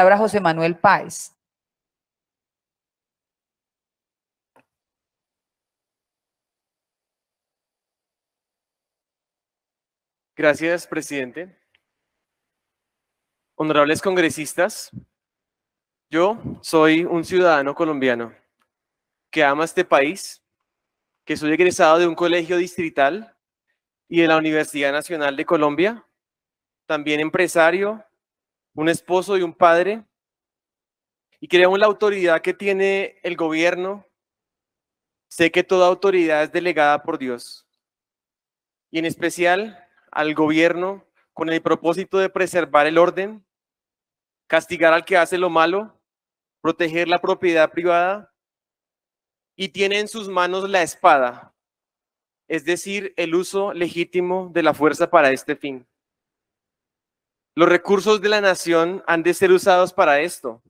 palabra José Manuel Páez. Gracias, presidente. Honorables congresistas, yo soy un ciudadano colombiano que ama este país, que soy egresado de un colegio distrital y de la Universidad Nacional de Colombia, también empresario, un esposo y un padre, y creemos la autoridad que tiene el gobierno. Sé que toda autoridad es delegada por Dios, y en especial al gobierno con el propósito de preservar el orden, castigar al que hace lo malo, proteger la propiedad privada, y tiene en sus manos la espada, es decir, el uso legítimo de la fuerza para este fin. Los recursos de la nación han de ser usados para esto,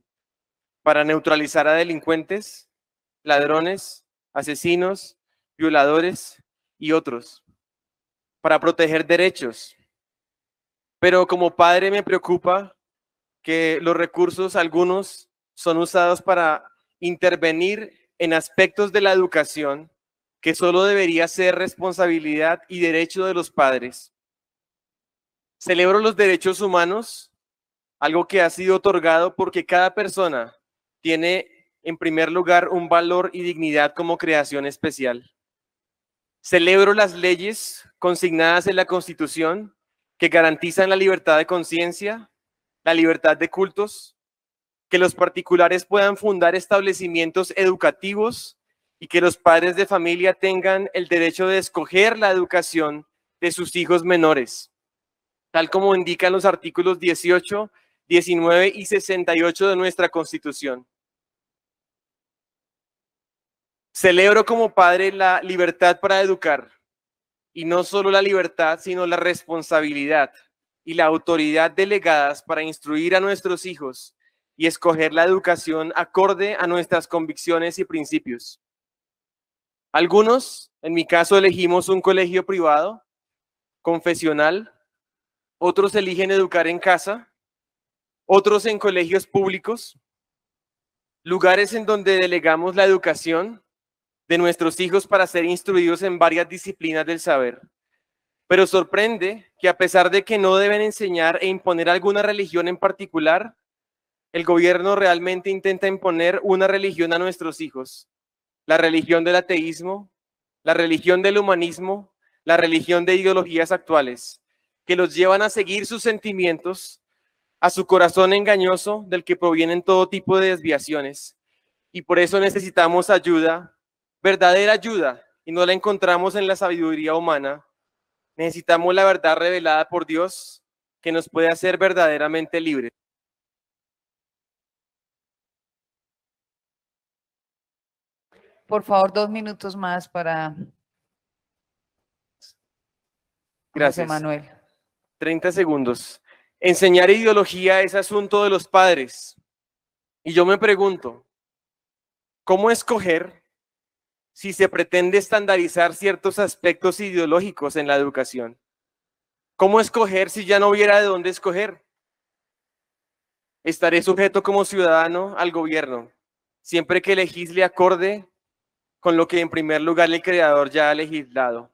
para neutralizar a delincuentes, ladrones, asesinos, violadores y otros, para proteger derechos. Pero como padre me preocupa que los recursos, algunos, son usados para intervenir en aspectos de la educación que solo debería ser responsabilidad y derecho de los padres Celebro los derechos humanos, algo que ha sido otorgado porque cada persona tiene en primer lugar un valor y dignidad como creación especial. Celebro las leyes consignadas en la Constitución que garantizan la libertad de conciencia, la libertad de cultos, que los particulares puedan fundar establecimientos educativos y que los padres de familia tengan el derecho de escoger la educación de sus hijos menores tal como indican los artículos 18, 19 y 68 de nuestra Constitución. Celebro como padre la libertad para educar, y no solo la libertad, sino la responsabilidad y la autoridad delegadas para instruir a nuestros hijos y escoger la educación acorde a nuestras convicciones y principios. Algunos, en mi caso, elegimos un colegio privado, confesional, otros eligen educar en casa, otros en colegios públicos, lugares en donde delegamos la educación de nuestros hijos para ser instruidos en varias disciplinas del saber. Pero sorprende que a pesar de que no deben enseñar e imponer alguna religión en particular, el gobierno realmente intenta imponer una religión a nuestros hijos. La religión del ateísmo, la religión del humanismo, la religión de ideologías actuales que los llevan a seguir sus sentimientos, a su corazón engañoso del que provienen todo tipo de desviaciones. Y por eso necesitamos ayuda, verdadera ayuda, y no la encontramos en la sabiduría humana. Necesitamos la verdad revelada por Dios que nos puede hacer verdaderamente libres. Por favor, dos minutos más para Gracias. Manuel. 30 segundos. Enseñar ideología es asunto de los padres. Y yo me pregunto, ¿cómo escoger si se pretende estandarizar ciertos aspectos ideológicos en la educación? ¿Cómo escoger si ya no hubiera de dónde escoger? Estaré sujeto como ciudadano al gobierno, siempre que legisle acorde con lo que en primer lugar el creador ya ha legislado.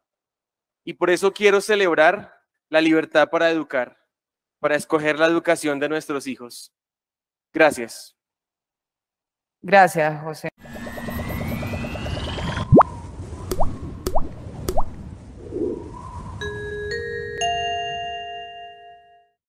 Y por eso quiero celebrar la libertad para educar, para escoger la educación de nuestros hijos. Gracias. Gracias, José.